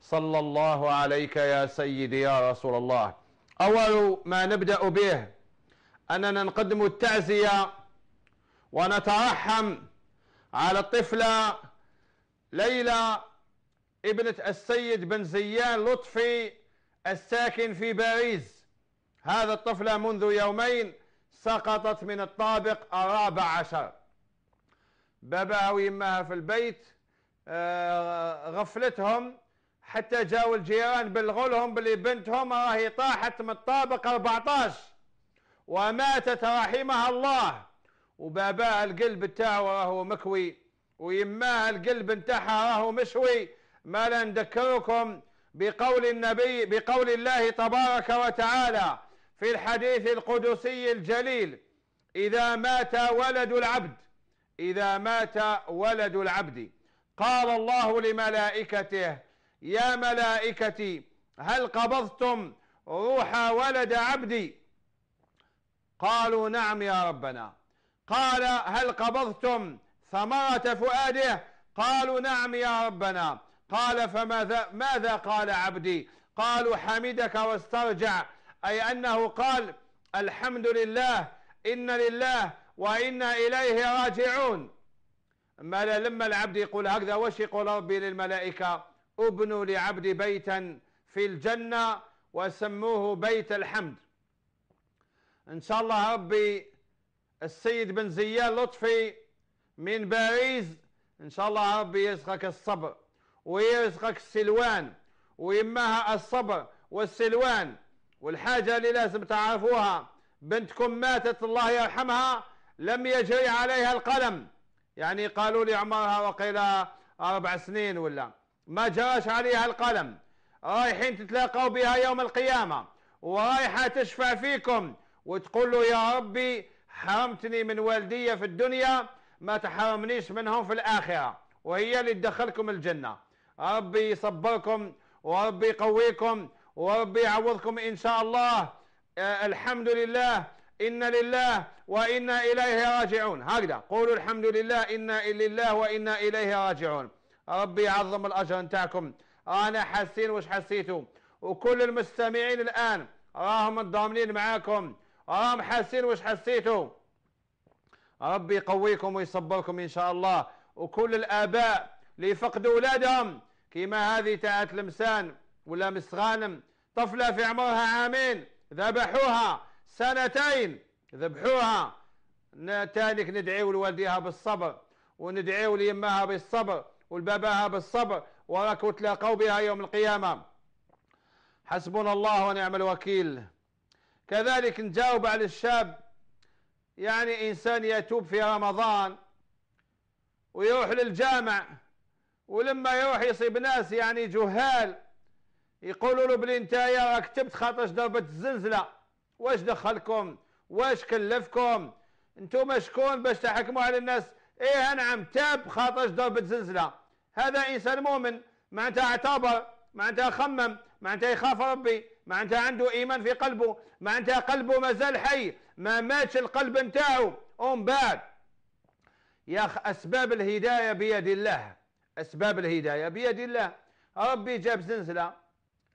صلى الله عليك يا سيدي يا رسول الله أول ما نبدأ به أننا نقدم التعزية ونترحم على الطفلة ليلى ابنة السيد بن زيان لطفي الساكن في باريس هذا الطفلة منذ يومين سقطت من الطابق الرابع عشر باباها ويماها في البيت آه، غفلتهم حتى جاوا الجيران بلغولهم بلي بنتهم راهي طاحت من الطابق 14 وماتت رحمها الله وباباها القلب تاعو راهو مكوي ويماها القلب نتاعها راهو مشوي ما لا نذكركم بقول النبي بقول الله تبارك وتعالى في الحديث القدسي الجليل إذا مات ولد العبد إذا مات ولد العبد قال الله لملائكته يا ملائكتي هل قبضتم روح ولد عبدي قالوا نعم يا ربنا قال هل قبضتم ثمرة فؤاده قالوا نعم يا ربنا قال فماذا ماذا قال عبدي قالوا حمدك واسترجع أي أنه قال الحمد لله إن لله وإنا إليه راجعون ما لما العبد يقول هكذا واش يقول ربي للملائكة ابنوا لعبدي بيتا في الجنة وسموه بيت الحمد إن شاء الله ربي السيد بن زياد لطفي من باريس إن شاء الله ربي يرزقك الصبر ويرزقك السلوان ويمها الصبر والسلوان والحاجة اللي لازم تعرفوها بنتكم ماتت الله يرحمها لم يجري عليها القلم يعني قالوا لي عمرها وقيل أربع سنين ولا ما جراش عليها القلم رايحين تتلاقوا بها يوم القيامة ورايحة تشفع فيكم وتقول له يا ربي حرمتني من والدي في الدنيا ما تحرمنيش منهم في الآخرة وهي اللي تدخلكم الجنة ربي يصبركم وربي يقويكم وربي يعوضكم إن شاء الله آه، الحمد لله إن لله وإنا إليه راجعون هكذا قولوا الحمد لله إنا لله وإنا إليه راجعون ربي يعظم الأجر نتاعكم رانا حاسين واش حسيتوا وكل المستمعين الآن راهم متضامنين معاكم راهم حاسين واش حسيتوا ربي يقويكم ويصبركم إن شاء الله وكل الآباء اللي فقدوا أولادهم كما هذه تاعت لمسان ولا مسغانم طفلة في عمرها عامين ذبحوها سنتين ذبحوها تالك ندعيو لوالديها بالصبر وندعيو ليماها بالصبر ولباباها بالصبر وراكو تلاقوا بها يوم القيامة حسبنا الله ونعم الوكيل كذلك نجاوب على الشاب يعني إنسان يتوب في رمضان ويروح للجامع ولما يروح يصيب ناس يعني جهال يقولوا له بلي انت يا راك تبت خاطرش ضربت الزلزله واش دخلكم واش كلفكم انتم شكون باش تحكموا على الناس ايه نعم تاب خاطر ضربة زلزلة هذا انسان مؤمن معناتها اعتبر معناتها خمم معناتها يخاف ربي معناتها عنده ايمان في قلبه معناتها قلبه مازال حي ما ماتش القلب نتاعو ومن بعد يا أخ اسباب الهدايه بيد الله اسباب الهدايه بيد الله ربي جاب زلزله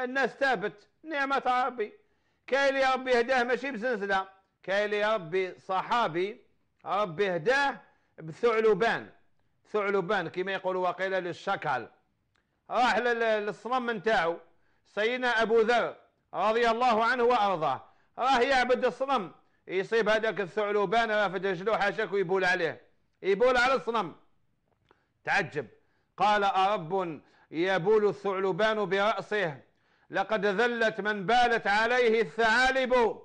الناس تابت نعمه ربي كاين اللي ربي هداه ماشي بزنزله كاين اللي ربي صحابي ربي هداه بثعلبان ثعلبان كما يقولوا وقيل للشكل راح للصنم نتاعو سيدنا ابو ذر رضي الله عنه وارضاه راه يعبد الصنم يصيب هذاك الثعلبان رافد رجلو حاشاك ويبول عليه يبول على الصنم تعجب قال أرب يبول الثعلبان برأسه لقد ذلت من بالت عليه الثعالب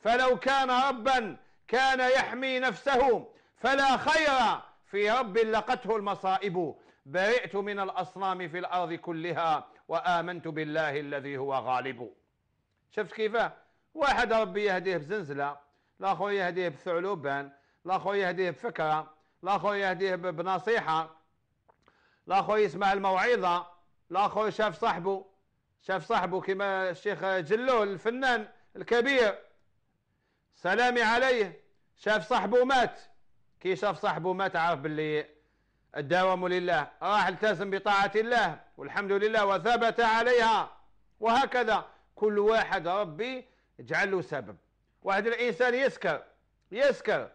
فلو كان ربا كان يحمي نفسه فلا خير في رب لقته المصائب برئت من الأصنام في الأرض كلها وآمنت بالله الذي هو غالب شفت كيفاه واحد ربي يهديه بزنزلة الآخر يهديه بثعلوبان الآخر يهديه بفكرة الآخر يهديه بنصيحة الآخر يسمع الموعظة الآخر شاف صاحبه شاف صاحبه كما الشيخ جلول الفنان الكبير سلامي عليه شاف صاحبه مات كي شاف صاحبه مات عرف باللي الداوم لله راح التزم بطاعة الله والحمد لله وثبت عليها وهكذا كل واحد ربي يجعل له سبب واحد الإنسان يسكر يسكر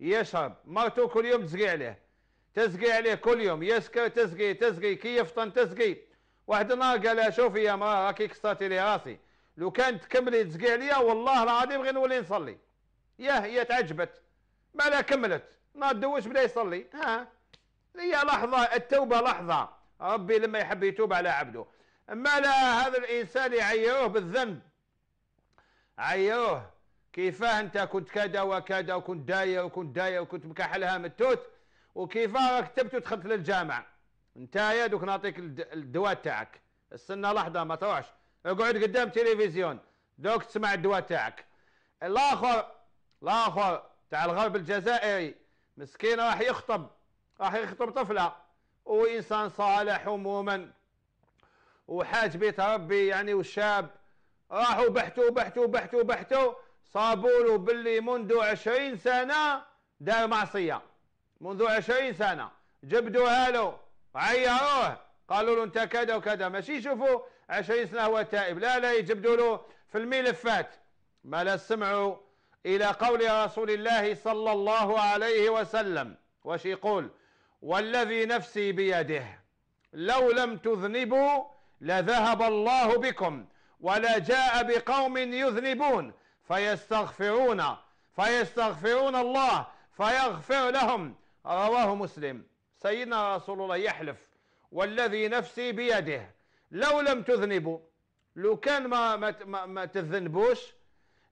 يشرب مرته كل يوم تسقي عليه تسقي عليه كل يوم يسكر تسقي تسقي كي يفطن تسقي واحد النهار قال لها شوفي يا مراه راكي كسرتي لي راسي لو كانت تكملي تزكي عليا والله العظيم غير نولي نصلي ياه هي تعجبت مالها كملت ما دوش بدا يصلي ها هي لحظه التوبه لحظه ربي لما يحب يتوب على عبده اما لا هذا الانسان يعيروه بالذنب عيروه كيفاه انت كنت كذا وكذا وكنت داير وكنت داير وكنت مكحلها من التوت وكيفاه راك تبت ودخلت للجامع يا دوك نعطيك الدواء تاعك استنى لحظه ما تروحش اقعد قدام تلفزيون دوك تسمع الدواء تاعك الاخر الاخر تاع الغرب الجزائري مسكين راح يخطب راح يخطب طفله وانسان صالح ومؤمن وحاج بيت ربي يعني وشاب راحوا بحثوا بحثوا بحثوا بحثوا صابوا له باللي منذ عشرين سنه دار معصيه منذ عشرين سنه جبدوها له عيروه قالوا له انت كذا وكذا ماشي يشوفوا 20 سنه هو تائب لا لا يجبدوا له في الملفات ما لا سمعوا الى قول رسول الله صلى الله عليه وسلم واش يقول والذي نفسي بيده لو لم تذنبوا لذهب الله بكم ولا جاء بقوم يذنبون فيستغفرون فيستغفرون الله فيغفر لهم رواه مسلم سيدنا رسول الله يحلف والذي نفسي بيده لو لم تذنبوا لو كان ما ما ما تذنبوش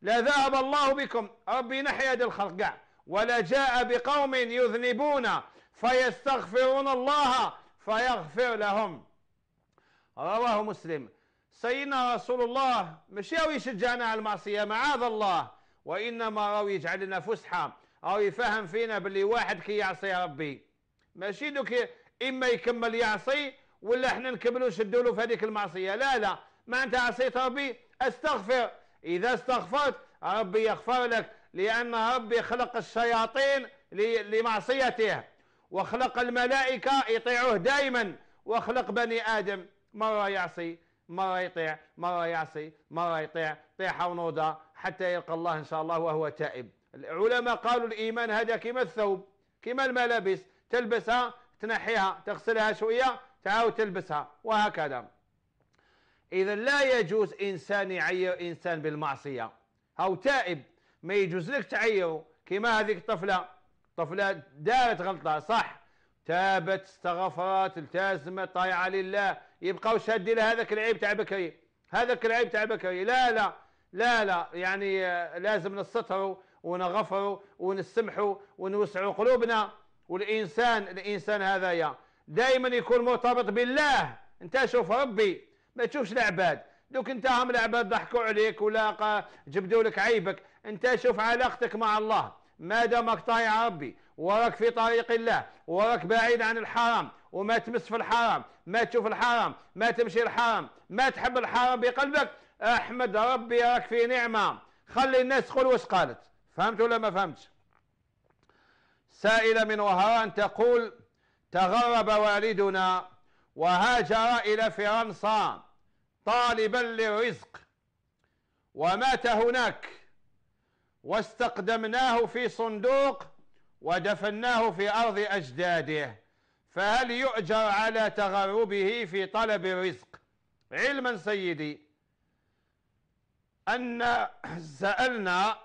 لذهب الله بكم ربي نحي يد الخلق كاع ولا جاء بقوم يذنبون فيستغفرون الله فيغفر لهم رواه مسلم سيدنا رسول الله مش راهو يشجعنا على المعصيه معاذ الله وانما يجعل يجعلنا فسحه راه يفهم فينا باللي واحد كي يعصي ربي ماشي دوك اما يكمل يعصي ولا احنا نكملوا نشدوا له في هذيك المعصيه لا لا ما انت عصيت ربي استغفر اذا استغفرت ربي يغفر لك لان ربي خلق الشياطين لمعصيته وخلق الملائكه يطيعوه دائما وخلق بني ادم مره يعصي مرة يطيع مرة يعصي مرة يطيع طيحة ونوضة حتى يلقى الله إن شاء الله وهو تائب العلماء قالوا الإيمان هذا كما الثوب كما الملابس تلبسها تنحيها تغسلها شوية تعاود تلبسها وهكذا إذا لا يجوز إنسان يعير إنسان بالمعصية أو تائب ما يجوز لك تعيره كما هذيك الطفلة طفلة دارت غلطة صح تابت استغفرت التزمت طايعة لله يبقاو شادين لها هذاك العيب تاع بكري هذاك العيب تاع بكري لا لا لا لا يعني آه، لازم نستروا ونغفروا ونسمحوا ونوسعوا قلوبنا والإنسان الإنسان هذايا دائما يكون مرتبط بالله أنت شوف ربي ما تشوفش العباد دوك أنت هم العباد ضحكوا عليك ولا جبدوا لك عيبك أنت شوف علاقتك مع الله ما دامك طايع ربي وراك في طريق الله وراك بعيد عن الحرام وما تمس في الحرام ما تشوف الحرام ما تمشي الحرام ما تحب الحرام بقلبك احمد ربي راك في نعمه خلي الناس تقول واش قالت فهمت ولا ما فهمتش سائلة من وهران تقول تغرب والدنا وهاجر إلى فرنسا طالبا للرزق ومات هناك واستقدمناه في صندوق ودفناه في أرض أجداده فهل يؤجر على تغربه في طلب الرزق علما سيدي أن سألنا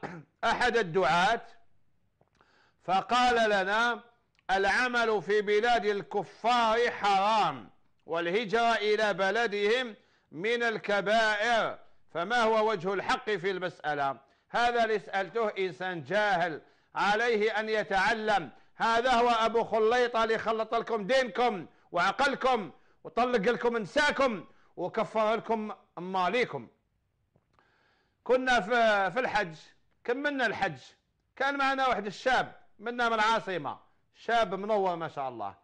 أحد الدعاة فقال لنا العمل في بلاد الكفار حرام والهجرة إلى بلدهم من الكبائر فما هو وجه الحق في المسألة هذا اللي سألته إنسان جاهل عليه أن يتعلم هذا هو أبو خليطة اللي خلط لكم دينكم وعقلكم وطلق لكم نساكم وكفر لكم أماليكم كنا في الحج كملنا الحج كان معنا واحد الشاب منا من العاصمة شاب منور ما شاء الله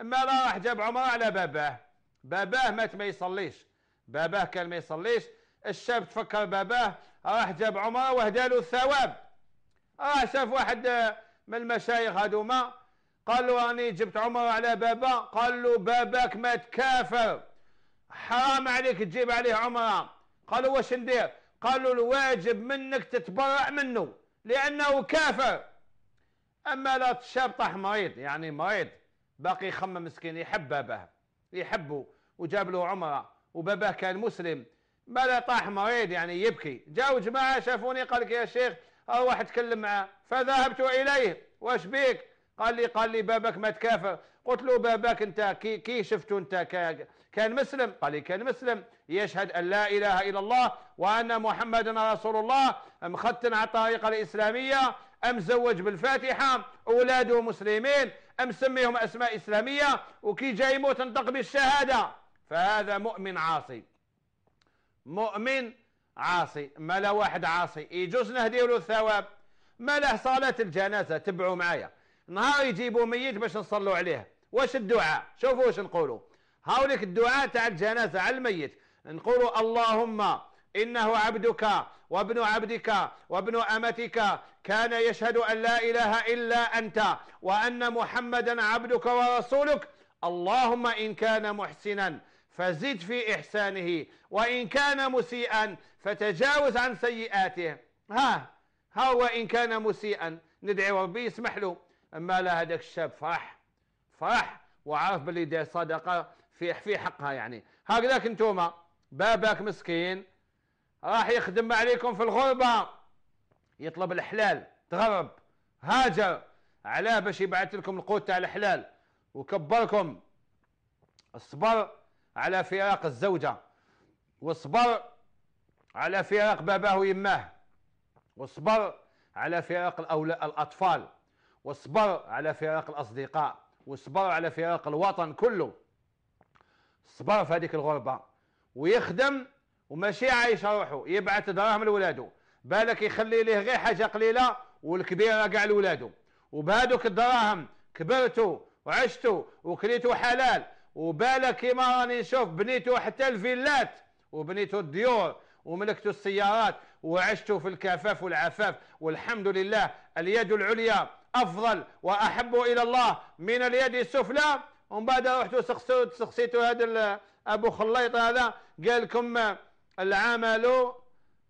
اما راح جاب عمره على باباه باباه مات ما يصليش باباه كان ما يصليش الشاب تفكر باباه راح جاب عمره وهدى له الثواب راح آه، شاف واحد آه، من المشايخ هذوما قال له راني جبت عمره على بابا قال له باباك مات كافر حرام عليك تجيب عليه عمره قال له واش ندير قال له الواجب منك تتبرأ منه لأنه كافر اما لا الشاب طاح مريض يعني مريض باقي يخمم مسكين يحب باباه يحبه وجاب له عمره وباباه كان مسلم بلا طاح مريض يعني يبكي جاو جماعه شافوني قال لك يا شيخ اروح اتكلم معه فذهبت اليه واش بيك قال لي قال لي باباك ما تكافر قلت له باباك انت كي كي شفته انت كان مسلم قال لي كان مسلم يشهد ان لا اله الا الله وان محمدا رسول الله مختن على الطريقه الاسلاميه أم زوج بالفاتحة أولاده مسلمين أم سميهم أسماء إسلامية وكي جاي يموت نطق بالشهادة فهذا مؤمن عاصي مؤمن عاصي ما لا واحد عاصي يجوز نهدي له الثواب ما له صلاة الجنازة تبعوا معايا نهار يجيبوا ميت باش نصلوا عليه واش الدعاء شوفوا واش نقولوا هاوليك الدعاء تاع الجنازة على الميت نقولوا اللهم إنه عبدك وابن عبدك وابن أمتك كان يشهد أن لا إله إلا أنت وأن محمدا عبدك ورسولك اللهم إن كان محسنا فزد في إحسانه وإن كان مسيئا فتجاوز عن سيئاته ها ها هو إن كان مسيئا ندعي ربي يسمح له أما لا هذاك الشاب فرح فرح وعرف باللي صدقة في في حقها يعني هكذاك انتوما باباك مسكين راح يخدم عليكم في الغربة يطلب الحلال تغرب هاجر علاه باش يبعث لكم القوت تاع الحلال وكبركم الصبر على فراق الزوجة والصبر على فراق باباه ويماه والصبر على فراق الأولاء الأطفال والصبر على فراق الأصدقاء والصبر على فراق الوطن كله الصبر في هذيك الغربة ويخدم وماشي عايش روحه يبعث دراهم لولاده بالك يخلي ليه غير حاجه قليله والكبيره كاع لولاده وبهذوك الدراهم كبرتوا وعشتوا وكليتوا حلال وبالك كيما راني نشوف بنيتوا حتى الفيلات وبنيتوا الديور وملكتوا السيارات وعشتوا في الكفاف والعفاف والحمد لله اليد العليا افضل واحب الى الله من اليد السفلى ومن بعد رحتوا سقسيتوا هذا ابو خليط هذا قال لكم العمل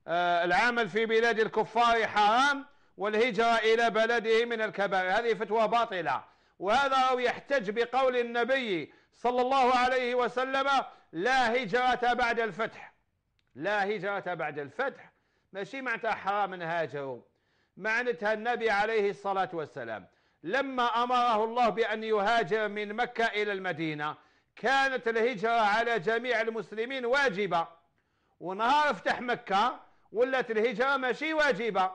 آه، العمل في بلاد الكفار حرام والهجرة إلى بلده من الكبائر هذه فتوى باطلة وهذا أو يحتج بقول النبي صلى الله عليه وسلم لا هجرة بعد الفتح لا هجرة بعد الفتح ماشي معناتها حرام هاجروا معناتها النبي عليه الصلاة والسلام لما أمره الله بأن يهاجر من مكة إلى المدينة كانت الهجرة على جميع المسلمين واجبة ونهار فتح مكة ولات الهجرة ماشي واجبة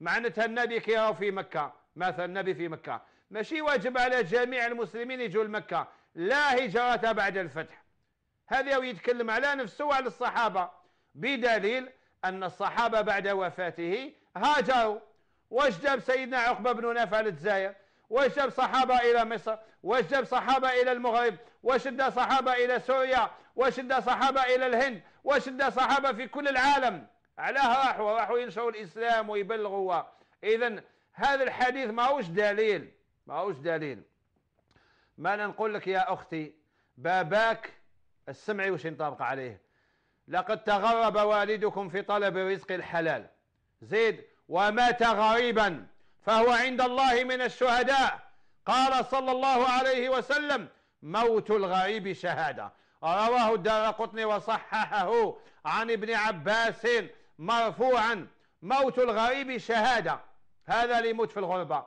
معناتها النبي كيراو في مكة مثلا النبي في مكة ماشي واجب على جميع المسلمين يجوا لمكة لا هجرة بعد الفتح هذا هو يتكلم على نفسه وعلى الصحابة بدليل أن الصحابة بعد وفاته هاجروا واش جاب سيدنا عقبة بن نافع للجزائر واش جاب صحابة إلى مصر واش جاب صحابة إلى المغرب وشد صحابة إلى سوريا وشد صحابة إلى الهند وشد صحابة في كل العالم علاه راحوا راحوا ينشروا الإسلام ويبلغوا إذا هذا الحديث ماهوش دليل ماهوش دليل ما نقول لك يا أختي باباك السمعي وش ينطبق عليه لقد تغرب والدكم في طلب الرزق الحلال زيد ومات غريبا فهو عند الله من الشهداء قال صلى الله عليه وسلم موت الغريب شهادة رواه الدار قطني وصححه عن ابن عباس مرفوعا موت الغريب شهادة هذا اللي يموت في الغربة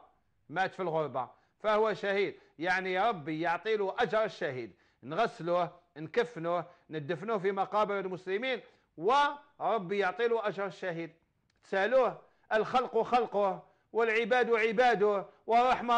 مات في الغربة فهو شهيد يعني ربي يعطي له أجر الشهيد نغسله نكفنه ندفنه في مقابر المسلمين وربي يعطي له أجر الشهيد تسألوه الخلق خلقه والعباد عباده ورحمة